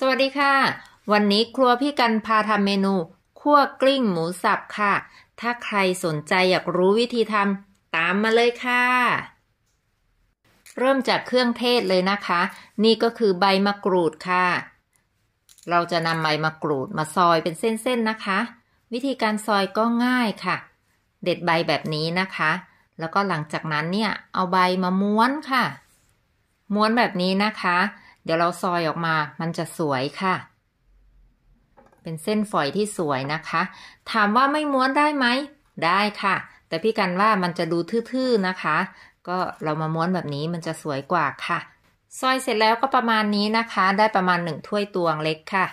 สวัสดีค่ะ วันนี้ครัวพี่กันพาทำเมนูคั่วกลิ้งหมูสับค่ะ ถ้าใครสนใจอยากรู้วิธีทำตามมาเลยค่ะ เริ่มจากเครื่องเทศเลยนะคะ นี่ก็คือใบมะกรูดค่ะ เราจะนำใบมะกรูดมาซอยเป็นเส้นๆนะคะ วิธีการซอยก็ง่ายค่ะ เด็ดใบแบบนี้นะคะ แล้วก็หลังจากนั้นเนี่ย เอาใบมาม้วนค่ะ ม้วนแบบนี้นะคะดี๋ยวเราซอยออกมามันจะสวยค่ะ เป็นเส้นฝอยที่สวยนะคะ ถามว่าไม่ม้วนได้ไหม ได้ค่ะ แต่พี่กันว่ามันจะดูทื่อๆนะคะ ก็เรามาม้วนแบบนี้มันจะสวยกว่าค่ะ ซอยเสร็จแล้วก็ประมาณนี้นะคะ ได้ประมาณหนึ่งถ้วยตวงเล็กค่ะ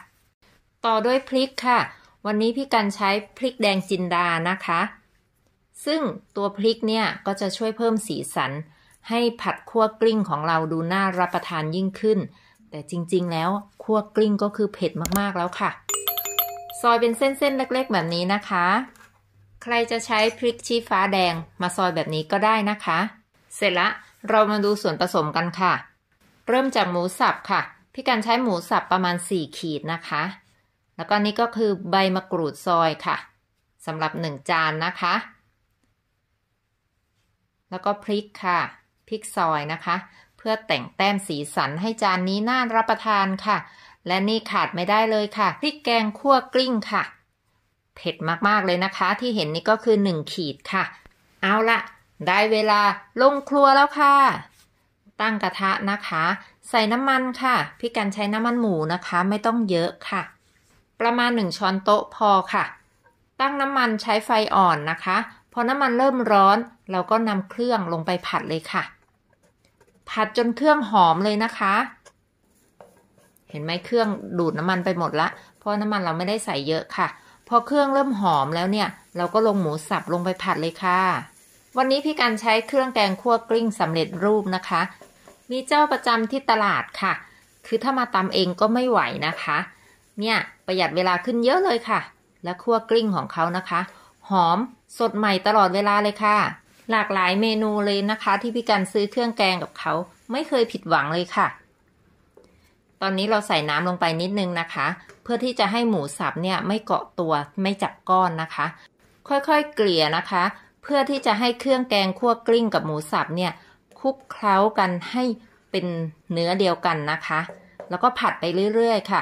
ต่อด้วยพริกค่ะ วันนี้พี่กันใช้พริกแดงจินดานะคะ ซึ่งตัวพริกเนี่ยก็จะช่วยเพิ่มสีสันให้ผัดคั่วกลิ้งของเราดูน่ารับประทานยิ่งขึ้น แต่จริงๆ แล้วคั่วกลิ้งก็คือเผ็ดมากๆ แล้วค่ะ ซอยเป็นเส้น ๆ เล็กๆ แบบนี้นะคะ ใครจะใช้พริกชี้ฟ้าแดงมาซอยแบบนี้ก็ได้นะคะ เสร็จละเรามาดูส่วนผสมกันค่ะ เริ่มจากหมูสับค่ะพี่การใช้หมูสับประมาณ 4 ขีดนะคะ แล้วก็นี่ก็คือใบมะกรูดซอยค่ะสำหรับ 1 จานนะคะ แล้วก็พริกค่ะพริกซอยนะคะ เพื่อแต่งแต้มสีสันให้จานนี้น่ารับประทานค่ะ และนี่ขาดไม่ได้เลยค่ะพริกแกงคั่วกลิ้งค่ะ เผ็ดมากๆเลยนะคะที่เห็นนี่ก็คือ 1 ขีดค่ะ เอาละได้เวลาลงครัวแล้วค่ะ ตั้งกระทะนะคะ ใส่น้ำมันค่ะพี่กันใช้น้ำมันหมูนะคะไม่ต้องเยอะค่ะ ประมาณ1ช้อนโต๊ะพอค่ะตั้งน้ำมันใช้ไฟอ่อนนะคะพอน้ำมันเริ่มร้อนเราก็นำเครื่องลงไปผัดเลยค่ะ ผัดจนเครื่องหอมเลยนะคะ เห็นไหมเครื่องดูดน้ำมันไปหมดละ เพราะน้ำมันเราไม่ได้ใส่เยอะค่ะ พอเครื่องเริ่มหอมแล้วเนี่ย เราก็ลงหมูสับลงไปผัดเลยค่ะ วันนี้พี่การใช้เครื่องแกงคั่วกลิ้งสำเร็จรูปนะคะ มีเจ้าประจำที่ตลาดค่ะ คือถ้ามาตำเองก็ไม่ไหวนะคะ เนี่ยประหยัดเวลาขึ้นเยอะเลยค่ะ และคั่วกลิ้งของเขานะคะ หอมสดใหม่ตลอดเวลาเลยค่ะหลากหลายเมนูเลยนะคะ ที่พี่กันซื้อเครื่องแกงกับเขา ไม่เคยผิดหวังเลยค่ะ ตอนนี้เราใส่น้ำลงไปนิดนึงนะคะ เพื่อที่จะให้หมูสับเนี่ย ไม่เกาะตัวไม่จับก้อนนะคะ ค่อยๆเกลี่ยนะคะ เพื่อที่จะให้เครื่องแกงคั่วกลิ้งกับหมูสับเนี่ยคลุกเคล้ากันให้เป็นเนื้อเดียวกันนะคะ แล้วก็ผัดไปเรื่อยๆค่ะ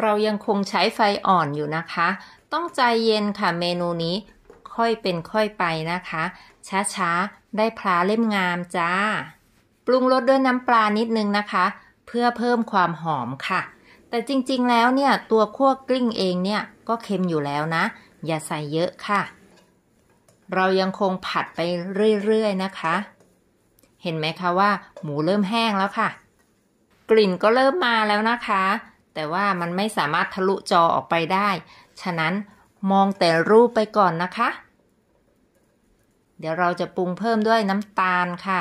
เรายังคงใช้ไฟอ่อนอยู่นะคะ ต้องใจเย็นค่ะเมนูนี้ค่อยเป็นค่อยไปนะคะ ช้าๆ ได้พลาเล่มงามจ้า ปรุงรสด้วยน้ำปลานิดนึงนะคะ เพื่อเพิ่มความหอมค่ะ แต่จริงๆแล้วเนี่ย ตัวคั่วกลิ้งเองเนี่ย ก็เค็มอยู่แล้วนะ อย่าใส่เยอะค่ะ เรายังคงผัดไปเรื่อย ๆนะคะ เห็นไหมคะว่าหมูเริ่มแห้งแล้วค่ะ กลิ่นก็เริ่มมาแล้วนะคะ แต่ว่ามันไม่สามารถทะลุจอออกไปได้ ฉะนั้นมองแต่รูปไปก่อนนะคะ เดี๋ยวเราจะปรุงเพิ่มด้วยน้ำตาลค่ะ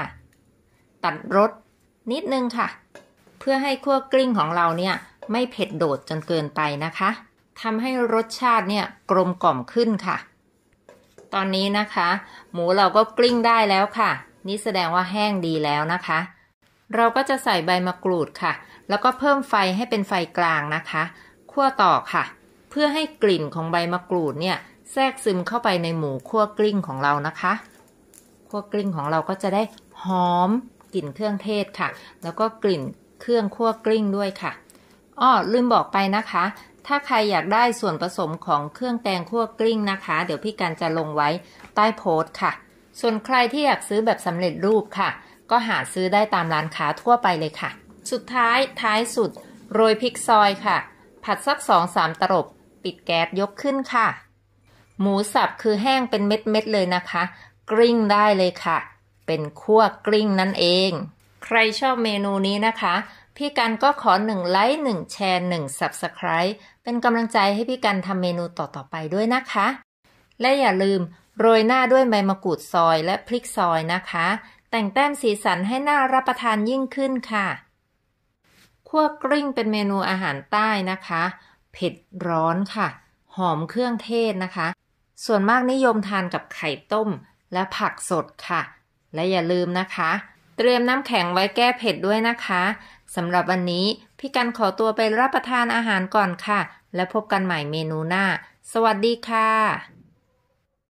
ตัดรสนิดนึงค่ะ เพื่อให้ขั้วกลิ้งของเราเนี่ย ไม่เผ็ดโดดจนเกินไปนะคะทำให้รสชาติเนี่ยกลมกล่อมขึ้นค่ะ ตอนนี้นะคะ หมูเราก็กลิ้งได้แล้วค่ะ นี่แสดงว่าแห้งดีแล้วนะคะ เราก็จะใส่ใบมะกรูดค่ะ แล้วก็เพิ่มไฟให้เป็นไฟกลางนะคะ ขั้วต่อค่ะเพื่อให้กลิ่นของใบมะกรูดเนี่ย แทรกซึมเข้าไปในหมูคั่วกลิ้งของเรานะคะ คั่วกลิ้งของเราก็จะได้หอมกลิ่นเครื่องเทศค่ะ แล้วก็กลิ่นเครื่องคั่วกลิ้งด้วยค่ะอ้อลืมบอกไปนะคะ ถ้าใครอยากได้ส่วนผสมของเครื่องแกงคั่วกลิ้งนะคะ เดี๋ยวพี่การจะลงไว้ใต้โพสต์ค่ะ ส่วนใครที่อยากซื้อแบบสำเร็จรูปค่ะ ก็หาซื้อได้ตามร้านค้าทั่วไปเลยค่ะ สุดท้ายท้ายสุดโรยพริกซอยค่ะ ผัดสักสองสามตลบปิดแก๊สยกขึ้นค่ะ หมูสับคือแห้งเป็นเม็ดๆเลยนะคะกริ้งได้เลยค่ะ เป็นคั่วกริ้งนั่นเอง ใครชอบเมนูนี้นะคะพี่กันก็ขอหนึ่งไลค์หนึ่งแชร์หนึ่ง Subscribe เป็นกำลังใจให้พี่กันทำเมนูต่อๆไปด้วยนะคะ และอย่าลืมโรยหน้าด้วยใบมะกรูดซอยและพริกซอยนะคะ แต่งแต้มสีสันให้หน้ารับประทานยิ่งขึ้นค่ะคั่วกริ้งเป็นเมนูอาหารใต้นะคะผ็ดร้อนค่ะ หอมเครื่องเทศนะคะ ส่วนมากนิยมทานกับไข่ต้มและผักสดค่ะ และอย่าลืมนะคะ เตรียมน้ำแข็งไว้แก้เผ็ดด้วยนะคะสำหรับวันนี้ พี่กันขอตัวไปรับประทานอาหารก่อนค่ะ และพบกันใหม่เมนูหน้า สวัสดีค่ะ